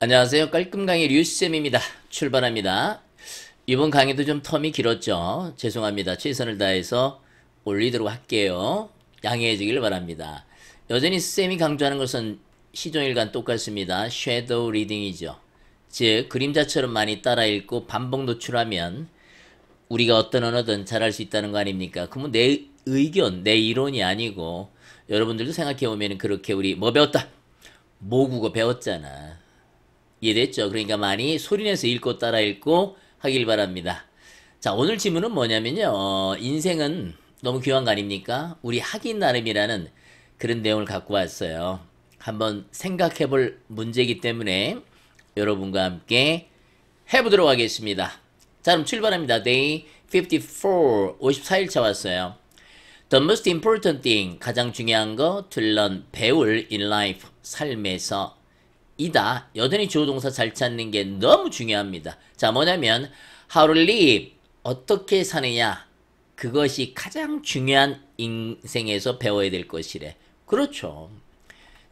안녕하세요. 깔끔 강의 류쌤입니다. 출발합니다. 이번 강의도 좀 텀이 길었죠. 죄송합니다. 최선을 다해서 올리도록 할게요. 양해해 주길 바랍니다. 여전히 쌤이 강조하는 것은 시종일관 똑같습니다. 섀도우 리딩이죠. 즉 그림자처럼 많이 따라 읽고 반복 노출하면 우리가 어떤 언어든 잘할 수 있다는 거 아닙니까? 그러면 내 의견, 내 이론이 아니고 여러분들도 생각해 보면 그렇게 우리 뭐 배웠다? 모국어 배웠잖아. 이해됐죠? 그러니까 많이 소리내서 읽고 따라 읽고 하길 바랍니다. 자, 오늘 질문은 뭐냐면요. 어, 인생은 너무 귀한 거 아닙니까? 우리 하긴 나름이라는 그런 내용을 갖고 왔어요. 한번 생각해 볼 문제이기 때문에 여러분과 함께 해보도록 하겠습니다. 자, 그럼 출발합니다. Day 54, 54일차 왔어요. The most important thing, 가장 중요한 거, to learn, 배울 in life, 삶에서 이다. 여전히 주어 동사 잘 찾는 게 너무 중요합니다. 자, 뭐냐면 how to live 어떻게 사느냐 그것이 가장 중요한 인생에서 배워야 될 것이래. 그렇죠.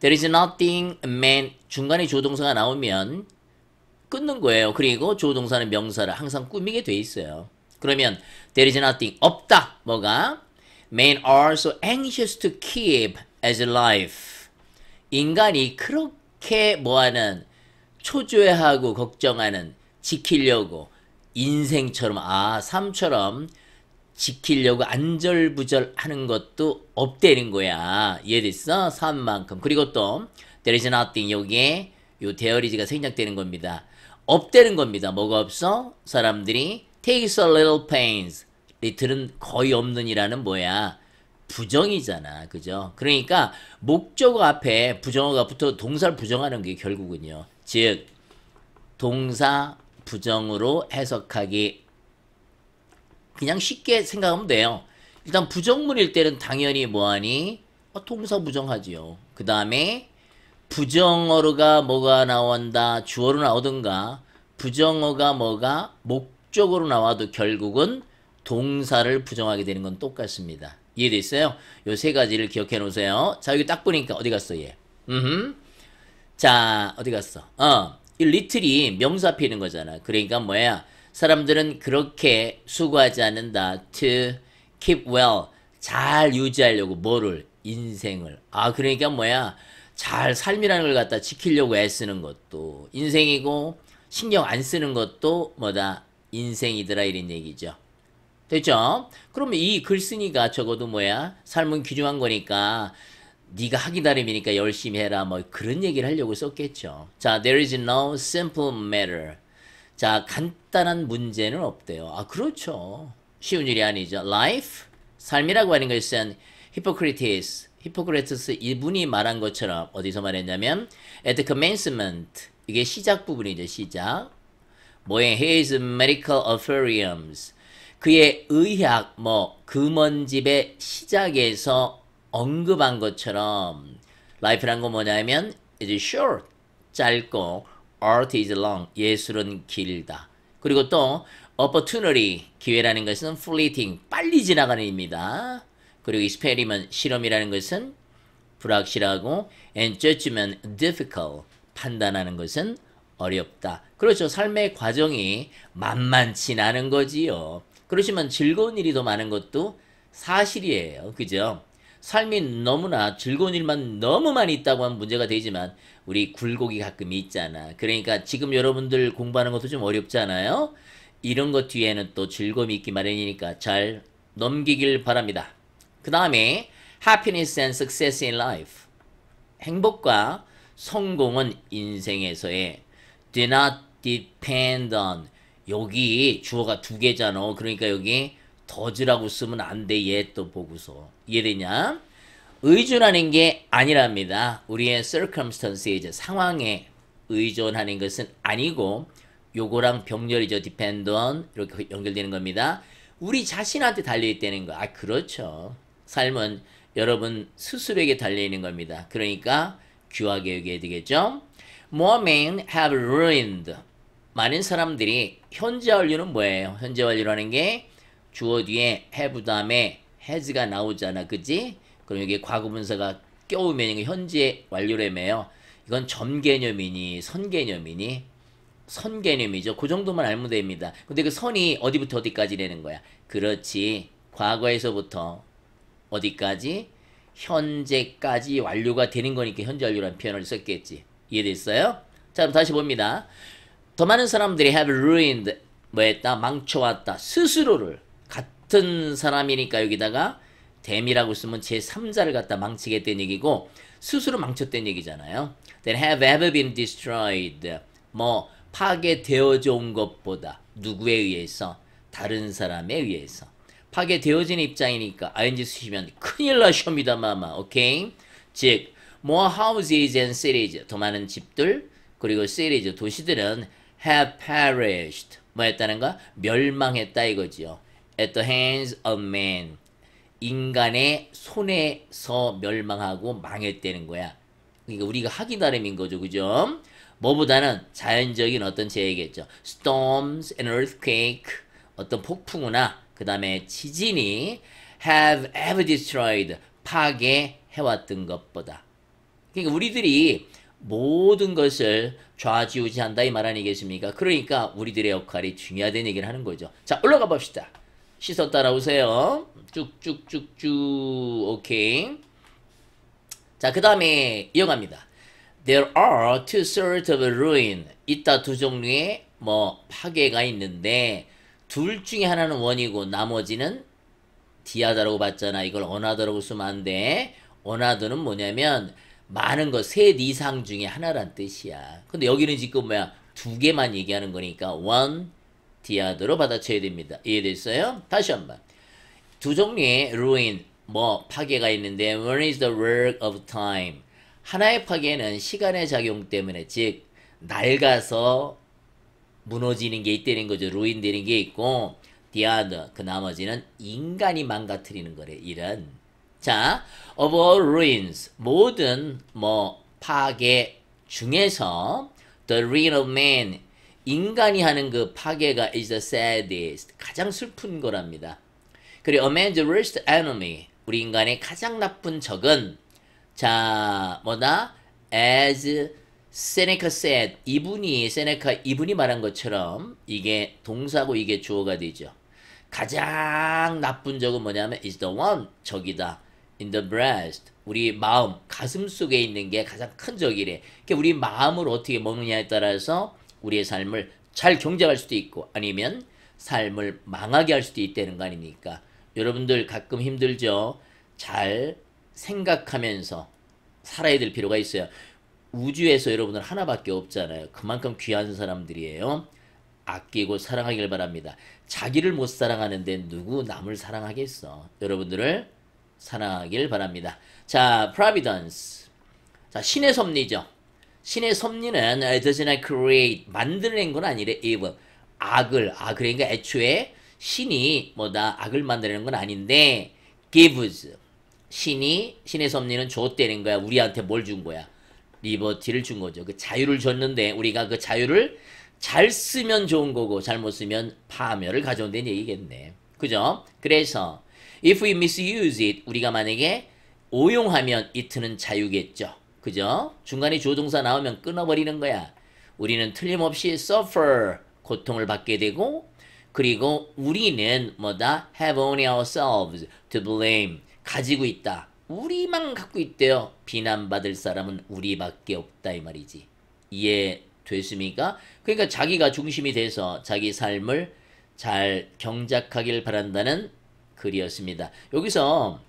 There is nothing man 중간에 주 동사가 나오면 끊는 거예요. 그리고 주 동사는 명사를 항상 꾸미게 돼 있어요. 그러면 there is nothing 없다. 뭐가 men are so anxious to keep as life. 인간이 그렇게 그렇게 뭐하는 초조해하고 걱정하는 지키려고 인생처럼 아 삶처럼 지키려고 안절부절 하는 것도 없대는 거야. 이해됐어? 삶만큼. 그리고 또 there is nothing 여기에 요 데어리지가 생략되는 겁니다. 없대는 겁니다. 뭐가 없어? 사람들이 takes a little pains. 리틀은 거의 없는이라는 뭐야. 부정이잖아. 그죠? 그러니까 목적어 앞에 부정어가 붙어 동사를 부정하는 게 결국은요. 즉 동사 부정으로 해석하기 그냥 쉽게 생각하면 돼요. 일단 부정문일 때는 당연히 뭐하니? 어, 동사 부정하지요. 그 다음에 부정어가 뭐가 나온다. 주어로 나오든가 부정어가 뭐가 목적으로 나와도 결국은 동사를 부정하게 되는 건 똑같습니다. 이해됐어요? 요세 가지를 기억해 놓으세요. 자, 여기 딱 보니까 어디 갔어, 얘? 음. 자, 어디 갔어? 어. 이 리틀이 명사 피는 거잖아. 그러니까 뭐야? 사람들은 그렇게 수고하지 않는다. to keep well. 잘 유지하려고 뭐를 인생을. 아, 그러니까 뭐야? 잘 삶이라는 걸 갖다 지키려고 애쓰는 것도 인생이고 신경 안 쓰는 것도 뭐다 인생이더라 이런 얘기죠. 됐죠? 그러면 이 글쓴이가 적어도 뭐야? 삶은 귀중한 거니까 네가 하기 나름이니까 열심히 해라 뭐 그런 얘기를 하려고 썼겠죠. 자, there is no simple matter. 자, 간단한 문제는 없대요. 아, 그렇죠. 쉬운 일이 아니죠. life 삶이라고 하는 것은 히포크리테스 히포크레테스 이분이 말한 것처럼 어디서 말했냐면 at the commencement 이게 시작 부분이죠. 시작. 뭐에 h is medical aquariums 그의 의학, 뭐, 금원집의 시작에서 언급한 것처럼 life란 건 뭐냐면 is short, 짧고 art is long, 예술은 길다. 그리고 또 opportunity, 기회라는 것은 fleeting, 빨리 지나가는 입니다. 그리고 experiment, 실험이라는 것은 불확실하고 and judgment, difficult, 판단하는 것은 어렵다. 그렇죠. 삶의 과정이 만만치 않은 거지요. 그러시면 즐거운 일이 더 많은 것도 사실이에요. 그죠? 삶이 너무나 즐거운 일만 너무 많이 있다고 하면 문제가 되지만 우리 굴곡이 가끔 있잖아. 그러니까 지금 여러분들 공부하는 것도 좀 어렵잖아요. 이런 것 뒤에는 또 즐거움이 있기 마련이니까 잘 넘기길 바랍니다. 그 다음에 happiness and success in life. 행복과 성공은 인생에서의 do not depend on 여기 주어가 두 개잖아. 그러니까 여기 더즈라고 쓰면 안 돼. 얘 또 보고서. 이해되냐? 의존하는 게 아니랍니다. 우리의 circumstance에 상황에 의존하는 것은 아니고 요거랑 병렬이죠. depend on 이렇게 연결되는 겁니다. 우리 자신한테 달려있다는 거. 아 그렇죠. 삶은 여러분 스스로에게 달려있는 겁니다. 그러니까 귀하게 여겨야 되겠죠. More men have ruined 많은 사람들이 현재 완료는 뭐예요? 현재 완료라는 게 주어 뒤에 have 다음에 has가 나오잖아. 그지? 그럼 여기 과거 분사가 껴우면 이게 현재 완료래매요. 이건 점 개념이니 선 개념이니 선 개념이죠. 그 정도만 알면 됩니다. 근데 그 선이 어디부터 어디까지 되는 거야? 그렇지. 과거에서부터 어디까지? 현재까지 완료가 되는 거니까 현재 완료라는 표현을 썼겠지. 이해됐어요? 자, 그럼 다시 봅니다. 더 많은 사람들이 have ruined 뭐했다 망쳐왔다 스스로를 같은 사람이니까 여기다가 댐이라고 쓰면 제3자를 갖다 망치게된 얘기고 스스로 망쳤던 얘기잖아요. Then have ever been destroyed 뭐 파괴되어져 온 것보다 누구에 의해서 다른 사람에 의해서 파괴되어진 입장이니까 ing 쓰시면 큰일 나십니다 마마 오케이 즉 more houses and cities 더 많은 집들 그리고 c i t 도시들은 have perished 뭐였다는 거? 멸망했다 이거지요. at the hands of man 인간의 손에서 멸망하고 망했다는 거야. 그러니까 우리가 하기 나름인 거죠. 그죠? 뭐보다는 자연적인 어떤 재해겠죠. storms and earthquake 어떤 폭풍우나 그 다음에 지진이 have ever destroyed 파괴해왔던 것보다 그러니까 우리들이 모든 것을 좌지우지한다 이 말 아니겠습니까? 그러니까 우리들의 역할이 중요하다는 얘기를 하는 거죠. 자 올라가 봅시다. 시선 따라오세요. 쭉쭉쭉쭉 오케이. 자 그 다음에 이어갑니다. There are two sorts of ruin. 있다 두 종류의 뭐 파괴가 있는데 둘 중에 하나는 원이고 나머지는 디아다라고 봤잖아. 이걸 어나더라고 쓰면 안 돼. 어나더는 뭐냐면 많은 것, 셋 이상 중에 하나란 뜻이야. 근데 여기는 지금 뭐야? 두 개만 얘기하는 거니까 one 디아드로 받아쳐야 됩니다. 이해됐어요? 다시 한 번. 두 종류의 ruin, 뭐 파괴가 있는데 one is the work of time. 하나의 파괴는 시간의 작용 때문에 즉 낡아서 무너지는 게 있다는 거죠. 루인 되는 게 있고 디아드 그 나머지는 인간이 망가뜨리는 거래. 이런 자, of all ruins, 모든 뭐 파괴 중에서 the ruin of man, 인간이 하는 그 파괴가 is the saddest, 가장 슬픈 거랍니다. 그리고 a man's worst enemy, 우리 인간의 가장 나쁜 적은 자, 뭐다? as 세네카 said, 이분이 세네카 이분이 말한 것처럼 이게 동사고 이게 주어가 되죠. 가장 나쁜 적은 뭐냐면 is the one 적이다. in the breast 우리 마음 가슴 속에 있는 게 가장 큰 적이래. 그러니까 우리 마음을 어떻게 먹느냐에 따라서 우리의 삶을 잘 경쟁할 수도 있고 아니면 삶을 망하게 할 수도 있다는 거 아닙니까? 여러분들 가끔 힘들죠. 잘 생각하면서 살아야 될 필요가 있어요. 우주에서 여러분들 하나밖에 없잖아요. 그만큼 귀한 사람들이에요. 아끼고 사랑하길 바랍니다. 자기를 못 사랑하는데 누구 남을 사랑하겠어. 여러분들을 사랑하길 바랍니다. 자, providence. 자, 신의 섭리죠. 신의 섭리는 does not create, 만들어건 아니래, evil. 악을, 아, 그러니까 애초에 신이 뭐다, 악을 만들어건 아닌데, gives. 신이, 신의 섭리는 줬다는 거야. 우리한테 뭘 준 거야? 리버티를 준 거죠. 그 자유를 줬는데, 우리가 그 자유를 잘 쓰면 좋은 거고, 잘못 쓰면 파멸을 가져온다는 얘기겠네. 그죠? 그래서, If we misuse it, 우리가 만약에 오용하면 it는 자유겠죠. 그죠? 중간에 조종사 나오면 끊어버리는 거야. 우리는 틀림없이 suffer, 고통을 받게 되고, 그리고 우리는 뭐다? have only ourselves to blame, 가지고 있다. 우리만 갖고 있대요. 비난받을 사람은 우리밖에 없다 이 말이지. 이해 됐습니까? 그러니까 자기가 중심이 돼서 자기 삶을 잘 경작하길 바란다는 글이었습니다. 여기서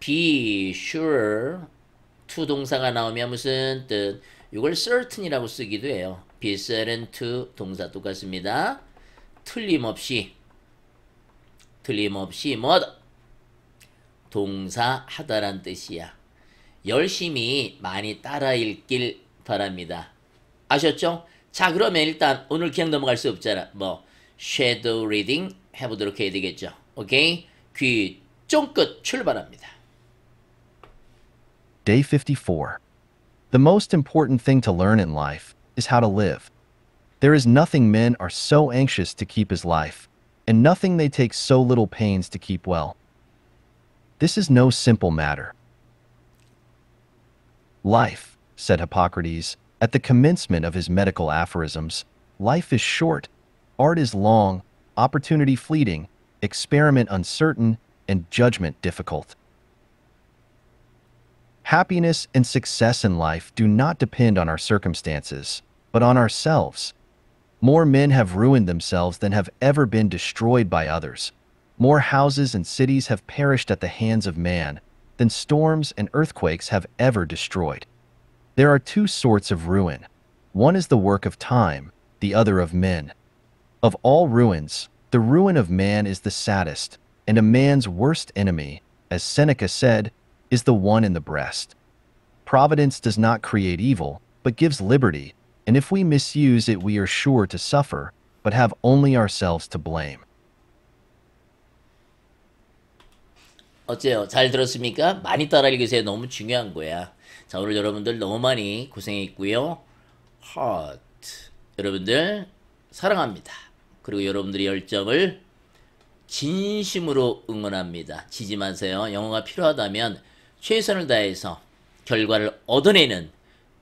be sure to 동사가 나오면 무슨 뜻? 이걸 certain이라고 쓰기도 해요. be certain to 동사 똑같습니다. 틀림없이 틀림없이 뭐 동사하다란 뜻이야. 열심히 많이 따라 읽길 바랍니다. 아셨죠? 자 그러면 일단 오늘 그냥 넘어갈 수 없잖아. 뭐 shadow reading 해보도록 해야 되겠죠. 오케이? 귀 쫑긋 출발합니다. Day 54. The most important thing to learn in life is how to live. There is nothing men are so anxious to keep as life, and nothing they take so little pains to keep well. This is no simple matter. Life, said Hippocrates, at the commencement of his medical aphorisms, life is short, art is long, opportunity fleeting, experiment uncertain, and judgment difficult. Happiness and success in life do not depend on our circumstances, but on ourselves. More men have ruined themselves than have ever been destroyed by others. More houses and cities have perished at the hands of man than storms and earthquakes have ever destroyed. There are two sorts of ruin. One is the work of time, the other of men. Of all ruins, the ruin of man is the saddest, and a man's worst enemy, as Seneca said, is the one in the breast. Providence does not create evil, but gives liberty, and if we misuse it, we are sure to suffer, but have only ourselves to blame. 어째요? 잘 들었습니까? 많이 따라 읽으세요. 너무 중요한 거야. 자, 오늘 여러분들 너무 많이 고생했고요. Heart. 여러분들 사랑합니다. 그리고 여러분들의 열정을 진심으로 응원합니다. 지지 마세요. 영어가 필요하다면 최선을 다해서 결과를 얻어내는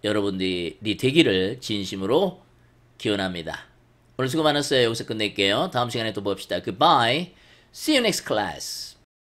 여러분들이 되기를 진심으로 기원합니다. 오늘 수고 많았어요. 여기서 끝낼게요. 다음 시간에 또 봅시다. Goodbye. See you next class.